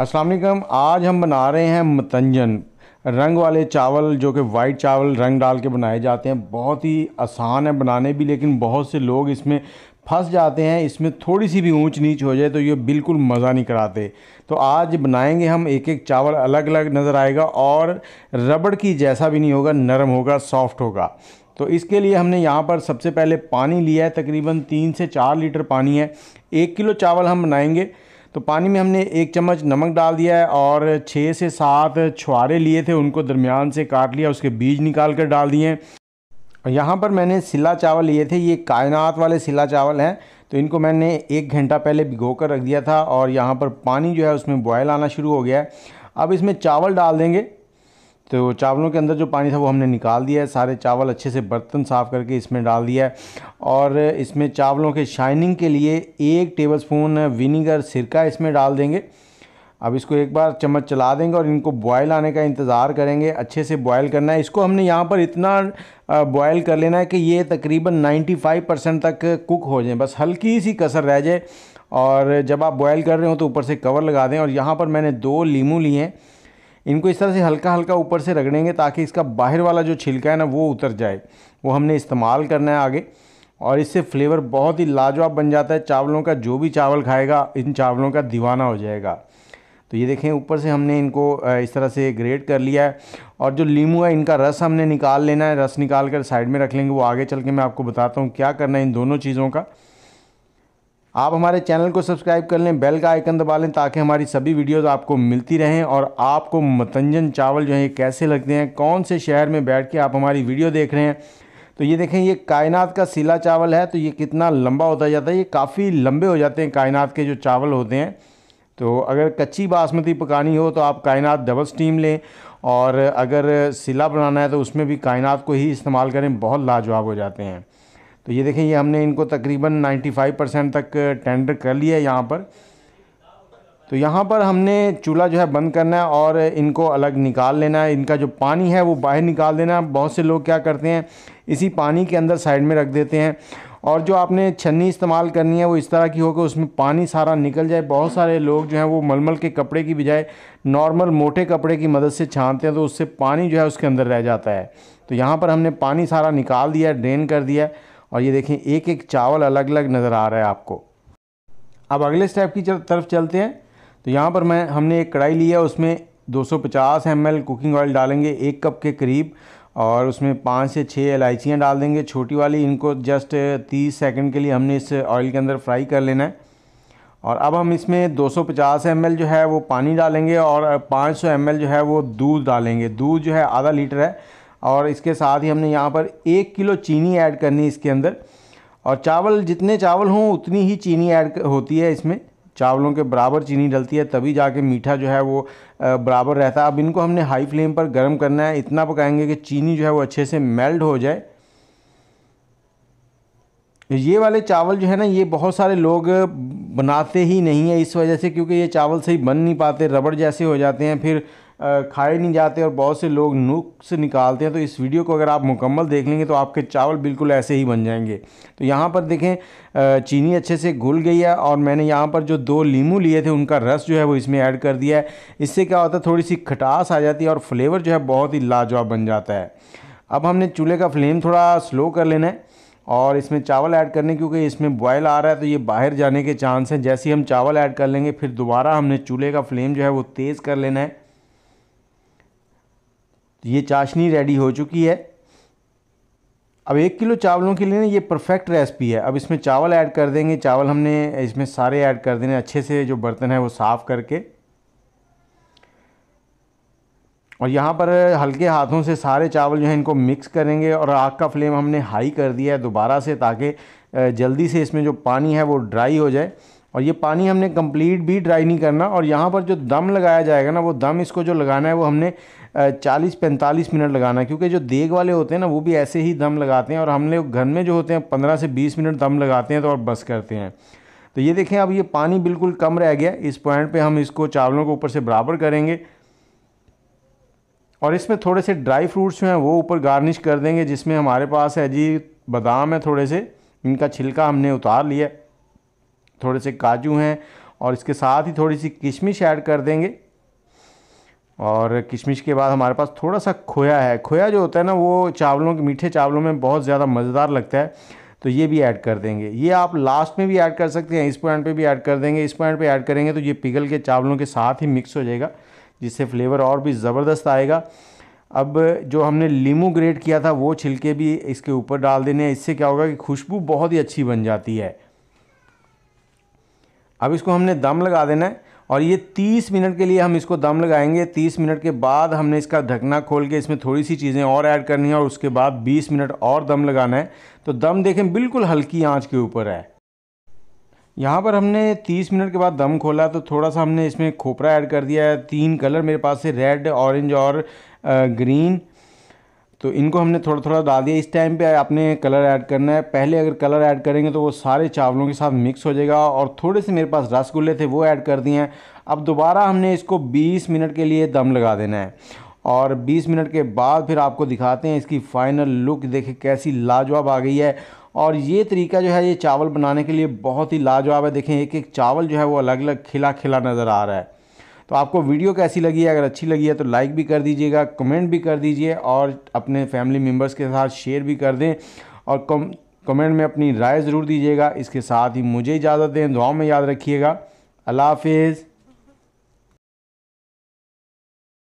अस्सलाम वालेकुम आज हम बना रहे हैं मतंजन रंग वाले चावल जो कि वाइट चावल रंग डाल के बनाए जाते हैं बहुत ही आसान है बनाने भी लेकिन बहुत से लोग इसमें फंस जाते हैं इसमें थोड़ी सी भी ऊंच नीच हो जाए तो ये बिल्कुल मज़ा नहीं कराते तो आज बनाएंगे हम एक एक चावल अलग अलग नज़र आएगा और रबड़ की जैसा भी नहीं होगा नरम होगा सॉफ्ट होगा तो इसके लिए हमने यहाँ पर सबसे पहले पानी लिया है तकरीबन तीन से चार लीटर पानी है एक किलो चावल हम बनाएंगे तो पानी में हमने एक चम्मच नमक डाल दिया है और छः से सात छुआरे लिए थे उनको दरमियान से काट लिया उसके बीज निकाल कर डाल दिए और यहाँ पर मैंने सिला चावल लिए थे ये कायनात वाले सिला चावल हैं तो इनको मैंने एक घंटा पहले भिगो कर रख दिया था और यहाँ पर पानी जो है उसमें बॉयल आना शुरू हो गया है अब इसमें चावल डाल देंगे तो चावलों के अंदर जो पानी था वो हमने निकाल दिया है सारे चावल अच्छे से बर्तन साफ़ करके इसमें डाल दिया है और इसमें चावलों के शाइनिंग के लिए एक टेबलस्पून विनीगर सिरका इसमें डाल देंगे अब इसको एक बार चम्मच चला देंगे और इनको बॉयल आने का इंतज़ार करेंगे अच्छे से बॉयल करना है इसको हमने यहाँ पर इतना बॉयल कर लेना है कि ये तकरीबन 95 परसेंट तक कुक हो जाए बस हल्की सी कसर रह जाए और जब आप बॉयल कर रहे हो तो ऊपर से कवर लगा दें और यहाँ पर मैंने दो लीमू लिए हैं इनको इस तरह से हल्का हल्का ऊपर से रगड़ेंगे ताकि इसका बाहर वाला जो छिलका है ना वो उतर जाए वो हमने इस्तेमाल करना है आगे और इससे फ्लेवर बहुत ही लाजवाब बन जाता है चावलों का जो भी चावल खाएगा इन चावलों का दीवाना हो जाएगा तो ये देखें ऊपर से हमने इनको इस तरह से ग्रेट कर लिया है और जो लीमू है इनका रस हमने निकाल लेना है रस निकाल कर साइड में रख लेंगे वो आगे चल के मैं आपको बताता हूँ क्या करना है इन दोनों चीज़ों का आप हमारे चैनल को सब्सक्राइब कर लें बेल का आइकन दबा लें ताकि हमारी सभी वीडियोस आपको मिलती रहें और आपको मतंजन चावल जो है कैसे लगते हैं कौन से शहर में बैठ के आप हमारी वीडियो देख रहे हैं तो ये देखें ये कायनात का सिला चावल है तो ये कितना लंबा होता जाता है ये काफ़ी लंबे हो जाते हैं कायनात के जो चावल होते हैं तो अगर कच्ची बासमती पकानी हो तो आप कायनात डबल स्टीम लें और अगर सिला बनाना है तो उसमें भी कायनात को ही इस्तेमाल करें बहुत लाजवाब हो जाते हैं तो ये देखें ये हमने इनको तकरीबन 95 परसेंट तक टेंडर कर लिया है यहाँ पर तो यहाँ पर हमने चूल्हा जो है बंद करना है और इनको अलग निकाल लेना है इनका जो पानी है वो बाहर निकाल देना है बहुत से लोग क्या करते हैं इसी पानी के अंदर साइड में रख देते हैं और जो आपने छन्नी इस्तेमाल करनी है वो इस तरह की हो कि उसमें पानी सारा निकल जाए बहुत सारे लोग जो हैं वो मलमल के कपड़े की बजाय नॉर्मल मोटे कपड़े की मदद से छानते हैं तो उससे पानी जो है उसके अंदर रह जाता है तो यहाँ पर हमने पानी सारा निकाल दिया ड्रेन कर दिया और ये देखें एक एक चावल अलग अलग नज़र आ रहा है आपको अब अगले स्टेप की तरफ चलते हैं तो यहाँ पर मैं हमने एक कढ़ाई लिया उसमें 250 सौ कुकिंग ऑयल डालेंगे एक कप के करीब और उसमें पाँच से छः इलायचियाँ डाल देंगे छोटी वाली इनको जस्ट 30 सेकंड के लिए हमने इस ऑयल के अंदर फ्राई कर लेना है और अब हम इसमें 250 सौ जो है वो पानी डालेंगे और 500 सौ जो है वो दूध डालेंगे दूध जो है आधा लीटर है और इसके साथ ही हमने यहाँ पर एक किलो चीनी ऐड करनी है इसके अंदर और चावल जितने चावल हों उतनी ही चीनी ऐड होती है इसमें चावलों के बराबर चीनी डलती है तभी जाके मीठा जो है वो बराबर रहता है अब इनको हमने हाई फ्लेम पर गर्म करना है इतना पकाएंगे कि चीनी जो है वो अच्छे से मेल्ट हो जाए ये वाले चावल जो है ना ये बहुत सारे लोग बनाते ही नहीं है इस वजह से क्योंकि ये चावल सही बन नहीं पाते रबड़ जैसे हो जाते हैं फिर खाए नहीं जाते और बहुत से लोग नुक्स निकालते हैं तो इस वीडियो को अगर आप मुकम्मल देख लेंगे तो आपके चावल बिल्कुल ऐसे ही बन जाएंगे तो यहाँ पर देखें चीनी अच्छे से घुल गई है और मैंने यहाँ पर जो दो लीमू लिए थे उनका रस जो है वो इसमें ऐड कर दिया है इससे क्या होता है थोड़ी सी खटास आ जाती है और फ्लेवर जो है बहुत ही लाजवाब बन जाता है अब हमने चूल्हे का फ्लेम थोड़ा स्लो कर लेना है और इसमें चावल ऐड करने क्योंकि इसमें बॉयल आ रहा है तो ये बाहर जाने के चांस हैं जैसे ही हम चावल ऐड कर लेंगे फिर दोबारा हमने चूल्हे का फ्लेम जो है वो तेज़ कर लेना है तो ये चाशनी रेडी हो चुकी है अब एक किलो चावलों के लिए ना ये परफेक्ट रेसिपी है अब इसमें चावल ऐड कर देंगे चावल हमने इसमें सारे ऐड कर देने अच्छे से जो बर्तन है वो साफ़ करके और यहाँ पर हल्के हाथों से सारे चावल जो है इनको मिक्स करेंगे और आग का फ्लेम हमने हाई कर दिया है दोबारा से ताकि जल्दी से इसमें जो पानी है वो ड्राई हो जाए और ये पानी हमने कंप्लीट भी ड्राई नहीं करना और यहाँ पर जो दम लगाया जाएगा ना वो दम इसको जो लगाना है वो हमने 40-45 मिनट लगाना है क्योंकि जो देग वाले होते हैं ना वो भी ऐसे ही दम लगाते हैं और हम लोग घर में जो होते हैं 15 से 20 मिनट दम लगाते हैं तो और बस करते हैं तो ये देखें अब ये पानी बिल्कुल कम रह गया इस पॉइंट पर हम इसको चावलों को ऊपर से बराबर करेंगे और इसमें थोड़े से ड्राई फ्रूट्स जो हैं वो ऊपर गार्निश कर देंगे जिसमें हमारे पास है जी बादाम है थोड़े से इनका छिलका हमने उतार लिया थोड़े से काजू हैं और इसके साथ ही थोड़ी सी किशमिश ऐड कर देंगे और किशमिश के बाद हमारे पास थोड़ा सा खोया है खोया जो होता है ना वो चावलों के मीठे चावलों में बहुत ज़्यादा मज़ेदार लगता है तो ये भी ऐड कर देंगे ये आप लास्ट में भी ऐड कर सकते हैं इस पॉइंट पे भी ऐड कर देंगे इस पॉइंट पे ऐड करेंगे तो ये पिघल के चावलों के साथ ही मिक्स हो जाएगा जिससे फ्लेवर और भी ज़बरदस्त आएगा अब जो हमने लीमू ग्रेट किया था वो छिलके भी इसके ऊपर डाल देने हैं इससे क्या होगा कि खुशबू बहुत ही अच्छी बन जाती है अब इसको हमने दम लगा देना है और ये 30 मिनट के लिए हम इसको दम लगाएंगे 30 मिनट के बाद हमने इसका ढकना खोल के इसमें थोड़ी सी चीज़ें और ऐड करनी है और उसके बाद 20 मिनट और दम लगाना है तो दम देखें बिल्कुल हल्की आंच के ऊपर है यहाँ पर हमने 30 मिनट के बाद दम खोला तो थोड़ा सा हमने इसमें खोपरा ऐड कर दिया है तीन कलर मेरे पास से रेड ऑरेंज और ग्रीन तो इनको हमने थोड़ा थोड़ा डाल दिया इस टाइम पे आपने कलर ऐड करना है पहले अगर कलर ऐड करेंगे तो वो सारे चावलों के साथ मिक्स हो जाएगा और थोड़े से मेरे पास रसगुल्ले थे वो ऐड कर दिए हैं अब दोबारा हमने इसको 20 मिनट के लिए दम लगा देना है और 20 मिनट के बाद फिर आपको दिखाते हैं इसकी फ़ाइनल लुक देखें कैसी लाजवाब आ गई है और ये तरीका जो है ये चावल बनाने के लिए बहुत ही लाजवाब है देखें एक एक चावल जो है वो अलग अलग खिला खिला नज़र आ रहा है तो आपको वीडियो कैसी लगी है अगर अच्छी लगी है तो लाइक भी कर दीजिएगा कमेंट भी कर दीजिए और अपने फैमिली मेम्बर्स के साथ शेयर भी कर दें और कम कमेंट में अपनी राय ज़रूर दीजिएगा इसके साथ ही मुझे इजाज़त दें दुआओं में याद रखिएगा अल्लाह हाफिज़